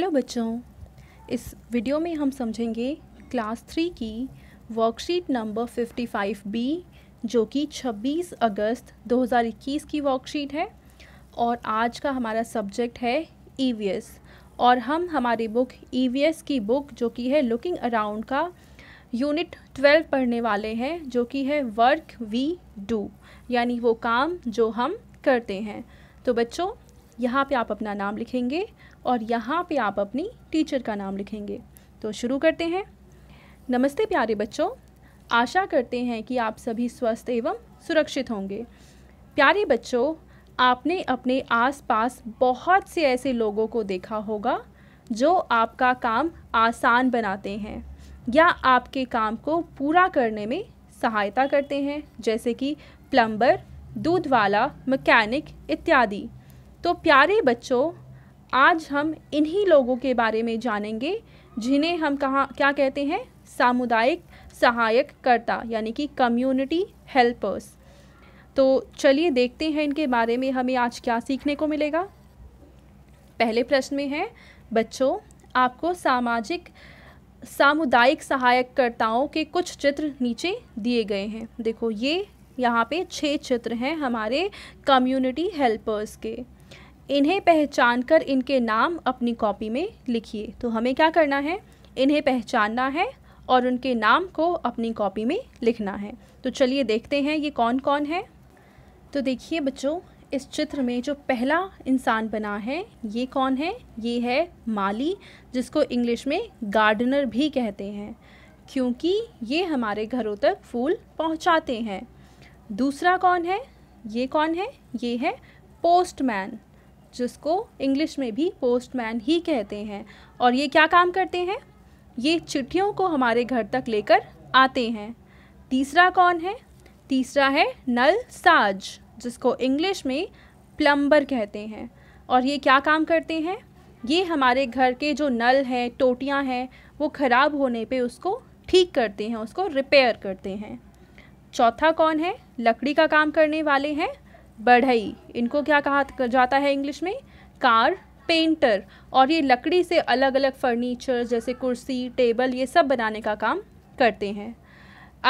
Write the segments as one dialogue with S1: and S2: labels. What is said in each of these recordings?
S1: hello बच्चों इस video में हम समझेंगे क्लास थ्री की वर्कशीट नंबर 55 बी जो कि 26 अगस्त 2021 की वर्कशीट है और आज का हमारा सब्जेक्ट है ई e और हम हमारी बुक ई e की बुक जो कि है लुकिंग अराउंड का यूनिट 12 पढ़ने वाले हैं जो कि है वर्क वी डू यानी वो काम जो हम करते हैं तो बच्चों यहाँ पे आप अपना नाम लिखेंगे और यहाँ पे आप अपनी टीचर का नाम लिखेंगे तो शुरू करते हैं नमस्ते प्यारे बच्चों आशा करते हैं कि आप सभी स्वस्थ एवं सुरक्षित होंगे प्यारे बच्चों आपने अपने आसपास बहुत से ऐसे लोगों को देखा होगा जो आपका काम आसान बनाते हैं या आपके काम को पूरा करने में सहायता करते हैं जैसे कि प्लम्बर दूध वाला मैकेनिक इत्यादि तो प्यारे बच्चों आज हम इन्हीं लोगों के बारे में जानेंगे जिन्हें हम कहाँ क्या कहते हैं सामुदायिक सहायक कर्ता यानी कि कम्युनिटी हेल्पर्स तो चलिए देखते हैं इनके बारे में हमें आज क्या सीखने को मिलेगा पहले प्रश्न में है बच्चों आपको सामाजिक सामुदायिक सहायककर्ताओं के कुछ चित्र नीचे दिए गए हैं देखो ये यहाँ पे छः चित्र हैं हमारे कम्युनिटी हेल्पर्स के इन्हें पहचान कर इनके नाम अपनी कॉपी में लिखिए तो हमें क्या करना है इन्हें पहचानना है और उनके नाम को अपनी कॉपी में लिखना है तो चलिए देखते हैं ये कौन कौन है तो देखिए बच्चों इस चित्र में जो पहला इंसान बना है ये कौन है ये है माली जिसको इंग्लिश में गार्डनर भी कहते हैं क्योंकि ये हमारे घरों तक फूल पहुंचाते हैं दूसरा कौन है ये कौन है ये है पोस्टमैन जिसको इंग्लिश में भी पोस्टमैन ही कहते हैं और ये क्या काम करते हैं ये चिट्ठियों को हमारे घर तक लेकर आते हैं तीसरा कौन है तीसरा है नल साज जिसको इंग्लिश में प्लम्बर कहते हैं और ये क्या काम करते हैं ये हमारे घर के जो नल हैं टोटियाँ हैं वो ख़राब होने पे उसको ठीक करते हैं उसको रिपेयर करते हैं चौथा कौन है लकड़ी का काम करने वाले हैं बढ़ई इनको क्या कहा जाता है इंग्लिश में कार पेंटर और ये लकड़ी से अलग अलग फर्नीचर जैसे कुर्सी टेबल ये सब बनाने का काम करते हैं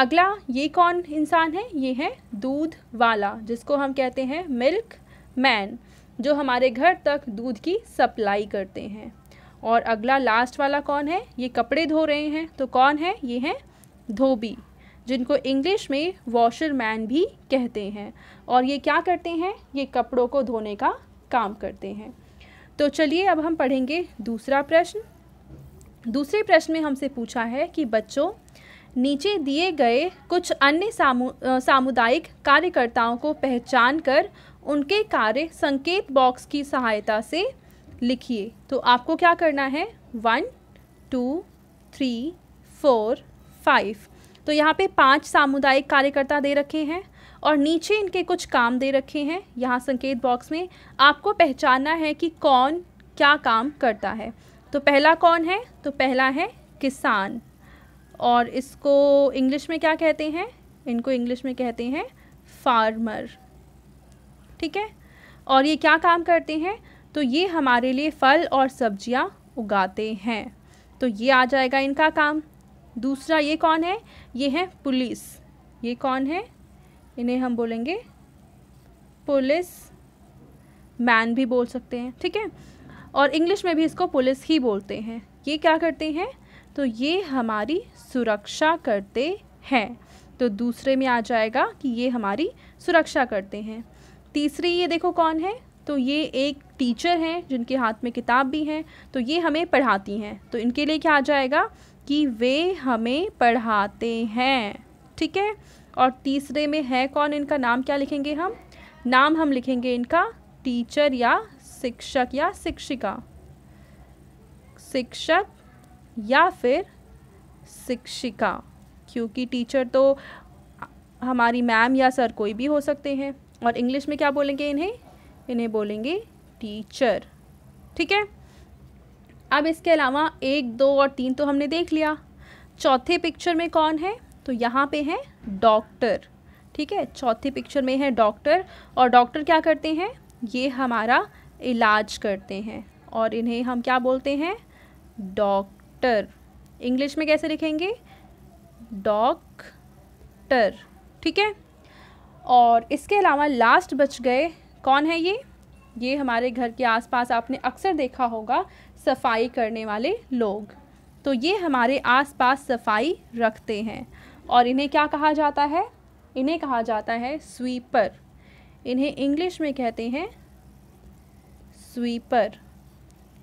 S1: अगला ये कौन इंसान है ये है दूध वाला जिसको हम कहते हैं मिल्क मैन जो हमारे घर तक दूध की सप्लाई करते हैं और अगला लास्ट वाला कौन है ये कपड़े धो रहे हैं तो कौन है ये हैं धोबी जिनको इंग्लिश में वॉशरमैन भी कहते हैं और ये क्या करते हैं ये कपड़ों को धोने का काम करते हैं तो चलिए अब हम पढ़ेंगे दूसरा प्रश्न दूसरे प्रश्न में हमसे पूछा है कि बच्चों नीचे दिए गए कुछ अन्य सामु, सामुदायिक कार्यकर्ताओं को पहचान कर उनके कार्य संकेत बॉक्स की सहायता से लिखिए तो आपको क्या करना है one two three four five तो यहाँ पे पांच सामुदायिक कार्यकर्ता दे रखे हैं और नीचे इनके कुछ काम दे रखे हैं यहाँ संकेत बॉक्स में आपको पहचानना है कि कौन क्या काम करता है तो पहला कौन है तो पहला है किसान और इसको इंग्लिश में क्या कहते हैं इनको इंग्लिश में कहते हैं फार्मर ठीक है और ये क्या काम करते हैं तो ये हमारे लिए फल और सब्जियां उगाते हैं तो ये आ जाएगा इनका काम दूसरा ये कौन है ये है पुलिस ये कौन है इन्हें हम बोलेंगे पुलिस मैन भी बोल सकते हैं ठीक है और इंग्लिश में भी इसको पुलिस ही बोलते हैं ये क्या करते हैं तो ये हमारी सुरक्षा करते हैं तो दूसरे में आ जाएगा कि ये हमारी सुरक्षा करते हैं तीसरी ये देखो कौन है तो ये एक टीचर हैं जिनके हाथ में किताब भी हैं तो ये हमें पढ़ाती हैं तो इनके लिए क्या आ जाएगा कि वे हमें पढ़ाते हैं ठीक है और तीसरे में है कौन इनका नाम क्या लिखेंगे हम नाम हम लिखेंगे इनका टीचर या शिक्षक या शिक्षिका शिक्षक या फिर शिक्षिका क्योंकि टीचर तो हमारी मैम या सर कोई भी हो सकते हैं और इंग्लिश में क्या बोलेंगे इन्हें इन्हें बोलेंगे टीचर ठीक है अब इसके अलावा एक दो और तीन तो हमने देख लिया चौथे पिक्चर में कौन है तो यहाँ पे है डॉक्टर ठीक है चौथे पिक्चर में है डॉक्टर और डॉक्टर क्या करते हैं ये हमारा इलाज करते हैं और इन्हें हम क्या बोलते हैं डॉक्टर इंग्लिश में कैसे लिखेंगे डॉक्टर ठीक है और इसके अलावा लास्ट बच गए कौन है ये ये हमारे घर के आसपास आपने अक्सर देखा होगा सफाई करने वाले लोग तो ये हमारे आसपास सफाई रखते हैं और इन्हें क्या कहा जाता है इन्हें कहा जाता है स्वीपर इन्हें इंग्लिश में कहते हैं स्वीपर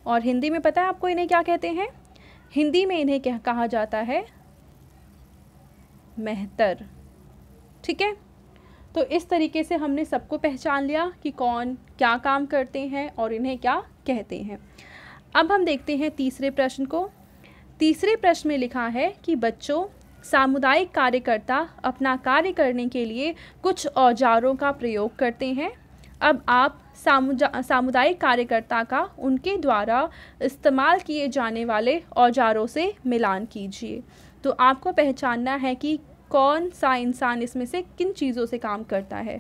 S1: और हिंदी में पता है आपको इन्हें क्या कहते हैं हिंदी में इन्हें कहा जाता है मेहतर ठीक है तो इस तरीके से हमने सबको पहचान लिया कि कौन क्या काम करते हैं और इन्हें क्या कहते हैं अब हम देखते हैं तीसरे प्रश्न को तीसरे प्रश्न में लिखा है कि बच्चों सामुदायिक कार्यकर्ता अपना कार्य करने के लिए कुछ औजारों का प्रयोग करते हैं अब आप सामुदायिक कार्यकर्ता का उनके द्वारा इस्तेमाल किए जाने वाले औजारों से मिलान कीजिए तो आपको पहचानना है कि कौन सा इंसान इसमें से किन चीज़ों से काम करता है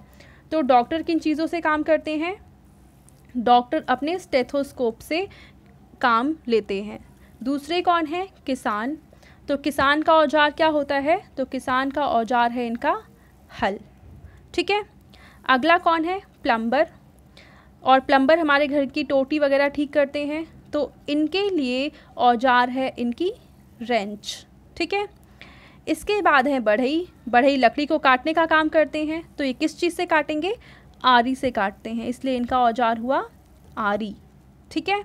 S1: तो डॉक्टर किन चीज़ों से काम करते हैं डॉक्टर अपने स्टेथोस्कोप से काम लेते हैं दूसरे कौन है किसान तो किसान का औजार क्या होता है तो किसान का औजार है इनका हल ठीक है अगला कौन है प्लम्बर और प्लम्बर हमारे घर की टोटी वगैरह ठीक करते हैं तो इनके लिए औजार है इनकी रेंच ठीक है इसके बाद है बढ़ई बढ़ई लकड़ी को काटने का काम करते हैं तो ये किस चीज़ से काटेंगे आरी से काटते हैं इसलिए इनका औजार हुआ आरी ठीक है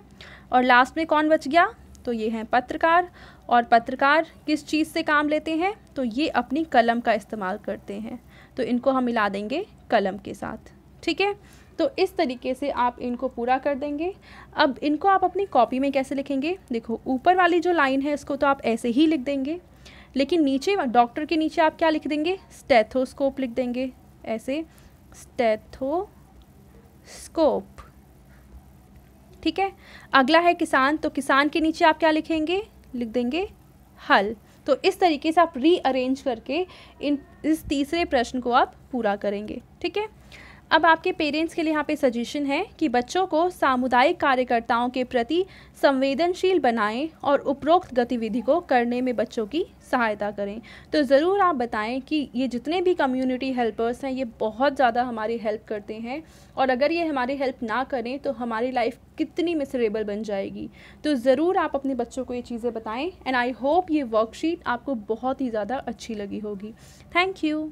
S1: और लास्ट में कौन बच गया तो ये हैं पत्रकार और पत्रकार किस चीज़ से काम लेते हैं तो ये अपनी कलम का इस्तेमाल करते हैं तो इनको हम मिला देंगे कलम के साथ ठीक है तो इस तरीके से आप इनको पूरा कर देंगे अब इनको आप अपनी कॉपी में कैसे लिखेंगे देखो ऊपर वाली जो लाइन है इसको तो आप ऐसे ही लिख देंगे लेकिन नीचे डॉक्टर के नीचे आप क्या लिख देंगे स्टेथोस्कोप लिख देंगे ऐसे स्टेथोस्कोप ठीक है अगला है किसान तो किसान के नीचे आप क्या लिखेंगे लिख देंगे हल तो इस तरीके से आप रीअरेंज करके इन इस तीसरे प्रश्न को आप पूरा करेंगे ठीक है अब आपके पेरेंट्स के लिए यहाँ पे सजेशन है कि बच्चों को सामुदायिक कार्यकर्ताओं के प्रति संवेदनशील बनाएं और उपरोक्त गतिविधि को करने में बच्चों की सहायता करें तो ज़रूर आप बताएं कि ये जितने भी कम्युनिटी हेल्पर्स हैं ये बहुत ज़्यादा हमारी हेल्प करते हैं और अगर ये हमारी हेल्प ना करें तो हमारी लाइफ कितनी मिसरेबल बन जाएगी तो ज़रूर आप अपने बच्चों को ये चीज़ें बताएं एंड आई होप ये वर्कशीट आपको बहुत ही ज़्यादा अच्छी लगी होगी थैंक यू